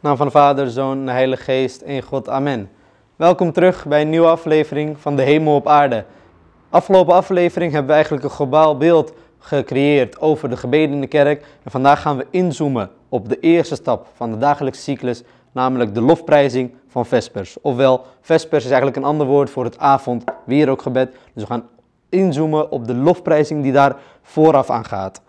naam van de Vader, Zoon de Heilige Geest, in God. Amen. Welkom terug bij een nieuwe aflevering van De Hemel op Aarde. Afgelopen aflevering hebben we eigenlijk een globaal beeld gecreëerd over de gebeden in de kerk. En vandaag gaan we inzoomen op de eerste stap van de dagelijkse cyclus, namelijk de lofprijzing van Vespers. Ofwel, Vespers is eigenlijk een ander woord voor het avond, weer ook gebed. Dus we gaan inzoomen op de lofprijzing die daar vooraf aan gaat.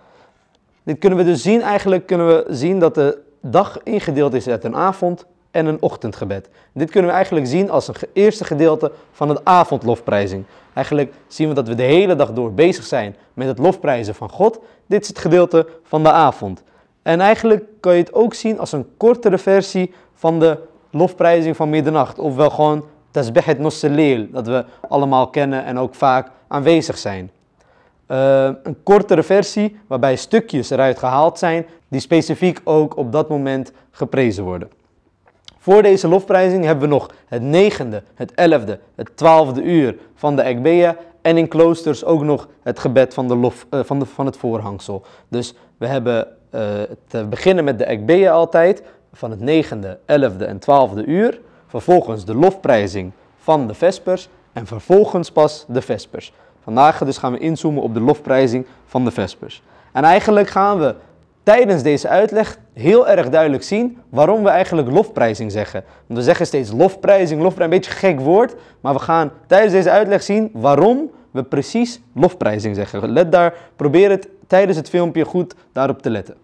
Dit kunnen we dus zien, eigenlijk kunnen we zien dat de dag ingedeeld is uit een avond- en een ochtendgebed. Dit kunnen we eigenlijk zien als een eerste gedeelte van het avondlofprijzing. Eigenlijk zien we dat we de hele dag door bezig zijn met het lofprijzen van God. Dit is het gedeelte van de avond. En eigenlijk kan je het ook zien als een kortere versie van de lofprijzing van middernacht. Ofwel gewoon Tasbih het dat we allemaal kennen en ook vaak aanwezig zijn. Eh, een kortere versie waarbij stukjes eruit gehaald zijn die specifiek ook op dat moment geprezen worden. Voor deze lofprijzing hebben we nog het negende, het elfde, het twaalfde uur van de Ekbea en in kloosters ook nog het gebed van, de lof, eh, van, de, van het voorhangsel. Dus we hebben eh, te beginnen met de Ekbea altijd van het negende, elfde en twaalfde uur. Vervolgens de lofprijzing van de Vespers en vervolgens pas de Vespers. Vandaag dus gaan we inzoomen op de lofprijzing van de Vespers. En eigenlijk gaan we tijdens deze uitleg heel erg duidelijk zien waarom we eigenlijk lofprijzing zeggen. Want we zeggen steeds lofprijzing, lofprijzing, een beetje een gek woord. Maar we gaan tijdens deze uitleg zien waarom we precies lofprijzing zeggen. Let daar, probeer het tijdens het filmpje goed daarop te letten.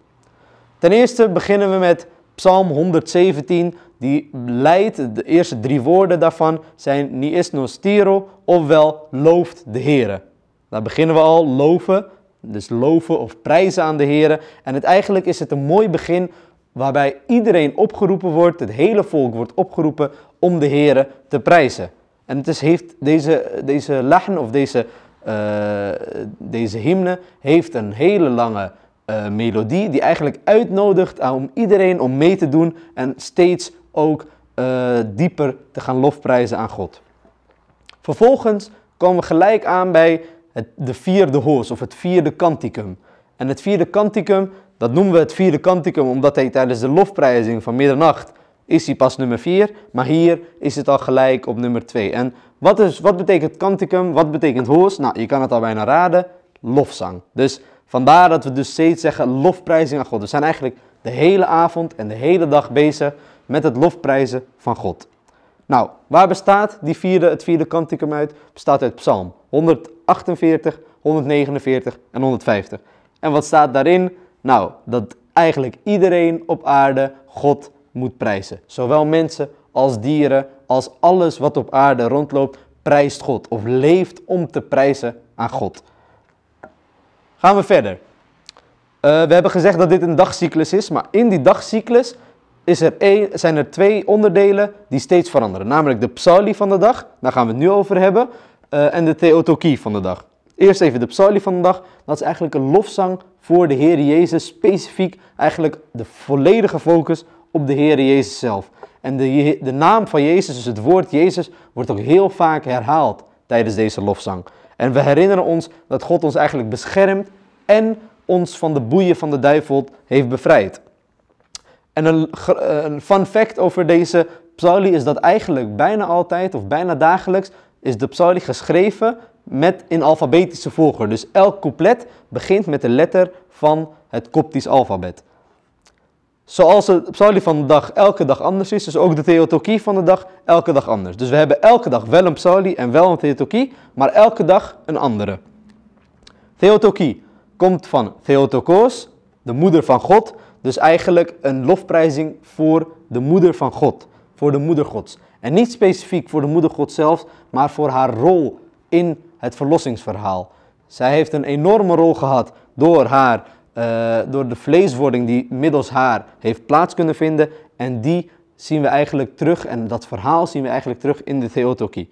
Ten eerste beginnen we met Psalm 117, die leidt, de eerste drie woorden daarvan zijn nos nostiro, ofwel looft de Heere. Daar beginnen we al, loven, dus loven of prijzen aan de Heer. En het, eigenlijk is het een mooi begin waarbij iedereen opgeroepen wordt, het hele volk wordt opgeroepen om de Heer te prijzen. En het is, heeft deze, deze lachen of deze, eh, deze hymne heeft een hele lange eh, melodie die eigenlijk uitnodigt om iedereen om mee te doen en steeds ook eh, dieper te gaan lofprijzen aan God. Vervolgens komen we gelijk aan bij het, de vierde hoos of het vierde kanticum. En het vierde kanticum, dat noemen we het vierde kanticum omdat hij tijdens de lofprijzing van middernacht is hij pas nummer 4, maar hier is het al gelijk op nummer 2. En wat, is, wat betekent kanticum, wat betekent hoos? Nou, je kan het al bijna raden, lofzang. Dus Vandaar dat we dus steeds zeggen lofprijzing aan God. We zijn eigenlijk de hele avond en de hele dag bezig met het lofprijzen van God. Nou, waar bestaat die vierde, het vierde kanticum uit? Bestaat uit Psalm 148, 149 en 150. En wat staat daarin? Nou, dat eigenlijk iedereen op aarde God moet prijzen. Zowel mensen als dieren, als alles wat op aarde rondloopt, prijst God of leeft om te prijzen aan God. Gaan we verder. Eh, we hebben gezegd dat dit een dagcyclus is, maar in die dagcyclus is er een, zijn er twee onderdelen die steeds veranderen. Namelijk de psalie van de dag, daar gaan we het nu over hebben, eh, en de theotokie van de dag. Eerst even de psalie van de dag. Dat is eigenlijk een lofzang voor de Heer Jezus. Specifiek eigenlijk de volledige focus op de Heer Jezus zelf. En de, de naam van Jezus, dus het woord Jezus, wordt ook heel vaak herhaald tijdens deze lofzang. En we herinneren ons dat God ons eigenlijk beschermt en ons van de boeien van de duivel heeft bevrijd. En een, eh, een fun fact over deze psalie is dat eigenlijk bijna altijd of bijna dagelijks is de psalie geschreven met in alfabetische volgorde. Dus elk couplet begint met de letter van het Koptisch alfabet zoals de psalm van de dag elke dag anders is, dus ook de theotokie van de dag elke dag anders. Dus we hebben elke dag wel een psalm en wel een theotokie, maar elke dag een andere. Theotokie komt van Theotokos, de moeder van God, dus eigenlijk een lofprijzing voor de moeder van God, voor de moeder Gods. En niet specifiek voor de moeder God zelf, maar voor haar rol in het verlossingsverhaal. Zij heeft een enorme rol gehad door haar eh, door de vleeswording die middels haar heeft plaats kunnen vinden. En die zien we eigenlijk terug, en dat verhaal zien we eigenlijk terug in de theotokie.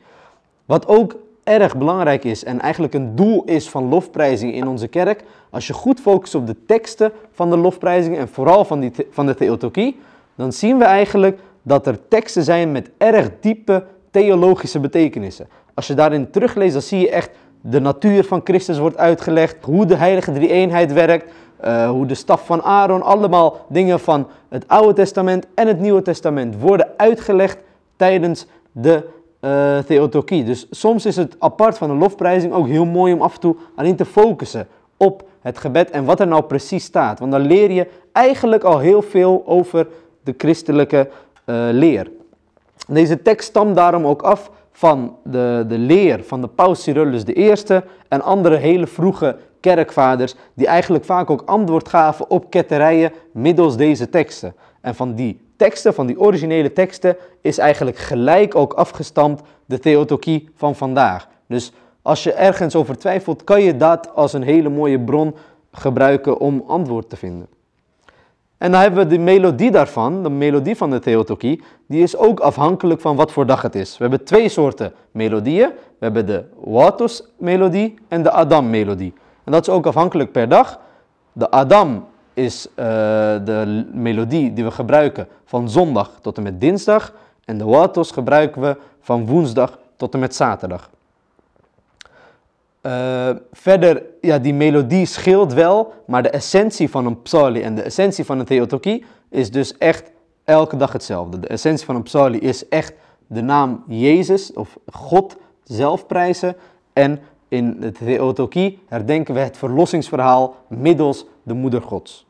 Wat ook erg belangrijk is en eigenlijk een doel is van lofprijzing in onze kerk, als je goed focust op de teksten van de lofprijzing en vooral van, die, van de theotokie, dan zien we eigenlijk dat er teksten zijn met erg diepe theologische betekenissen. Als je daarin terugleest, dan zie je echt de natuur van Christus wordt uitgelegd, hoe de heilige drie-eenheid werkt, eh, hoe de staf van Aaron, allemaal dingen van het Oude Testament en het Nieuwe Testament worden uitgelegd tijdens de eh, theotokie. Dus soms is het apart van de lofprijzing ook heel mooi om af en toe alleen te focussen op het gebed en wat er nou precies staat. Want dan leer je eigenlijk al heel veel over de christelijke eh, leer. Deze tekst stamt daarom ook af van de, de leer van de paus Cyrillus I en andere hele vroege kerkvaders, die eigenlijk vaak ook antwoord gaven op ketterijen middels deze teksten. En van die teksten, van die originele teksten, is eigenlijk gelijk ook afgestampt de theotokie van vandaag. Dus als je ergens over twijfelt, kan je dat als een hele mooie bron gebruiken om antwoord te vinden. En dan hebben we de melodie daarvan, de melodie van de Theotokie, die is ook afhankelijk van wat voor dag het is. We hebben twee soorten melodieën. We hebben de Watos-melodie en de Adam-melodie. En dat is ook afhankelijk per dag. De Adam is eh, de melodie die we gebruiken van zondag tot en met dinsdag. En de Watos gebruiken we van woensdag tot en met zaterdag. Eh, verder, ja, die melodie scheelt wel, maar de essentie van een psalli en de essentie van een theotokie is dus echt elke dag hetzelfde. De essentie van een psalli is echt de naam Jezus of God zelf prijzen en in de theotokie herdenken we het verlossingsverhaal middels de moeder gods.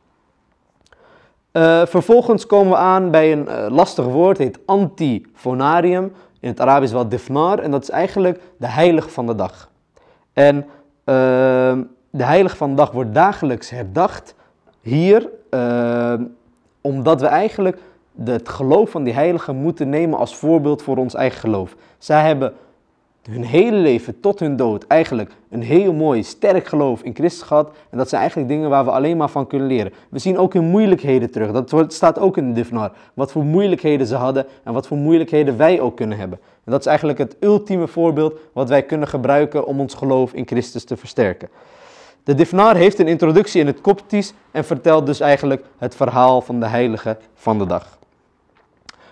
Eh, vervolgens komen we aan bij een eh, lastig woord, het heet antifonarium. In het Arabisch wel difnar en dat is eigenlijk de heilige van de dag. En ehm, de heilige van de dag wordt dagelijks herdacht hier, ehm, omdat we eigenlijk het geloof van die heiligen moeten nemen als voorbeeld voor ons eigen geloof. Zij hebben hun hele leven tot hun dood eigenlijk een heel mooi, sterk geloof in Christus gehad. En dat zijn eigenlijk dingen waar we alleen maar van kunnen leren. We zien ook hun moeilijkheden terug. Dat staat ook in de Divnar. Wat voor moeilijkheden ze hadden en wat voor moeilijkheden wij ook kunnen hebben. En dat is eigenlijk het ultieme voorbeeld wat wij kunnen gebruiken om ons geloof in Christus te versterken. De Divnar heeft een introductie in het Koptisch en vertelt dus eigenlijk het verhaal van de heilige van de dag.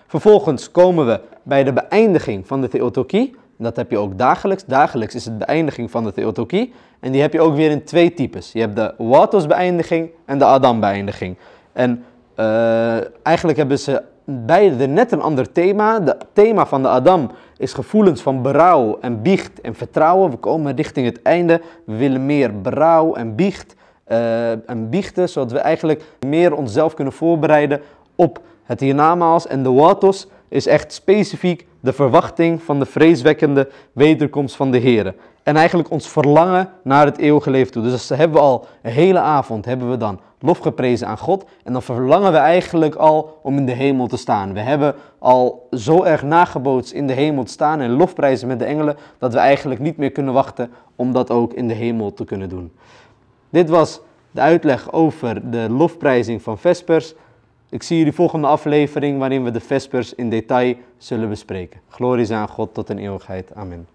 Vervolgens komen we bij de beëindiging van de Theotokie dat heb je ook dagelijks. Dagelijks is het beëindiging van de theotokie. En die heb je ook weer in twee types. Je hebt de Watos-beëindiging en de Adam-beëindiging. En eh, eigenlijk hebben ze beide net een ander thema. Het thema van de Adam is gevoelens van berouw en biecht en vertrouwen. We komen richting het einde. We willen meer berouw en biecht. Eh, en biechten, zodat we eigenlijk meer onszelf kunnen voorbereiden op het hiernamaals. En de Watos is echt specifiek de verwachting van de vreeswekkende wederkomst van de Heer. En eigenlijk ons verlangen naar het eeuwige leven toe. Dus dat hebben we al een hele avond, hebben we dan lof geprezen aan God. En dan verlangen we eigenlijk al om in de hemel te staan. We hebben al zo erg nagebootst in de hemel te staan en lofprijzen met de engelen, dat we eigenlijk niet meer kunnen wachten om dat ook in de hemel te kunnen doen. Dit was de uitleg over de lofprijzing van Vespers. Ik zie jullie volgende aflevering waarin we de Vespers in detail zullen bespreken. Glorie aan God tot in eeuwigheid. Amen.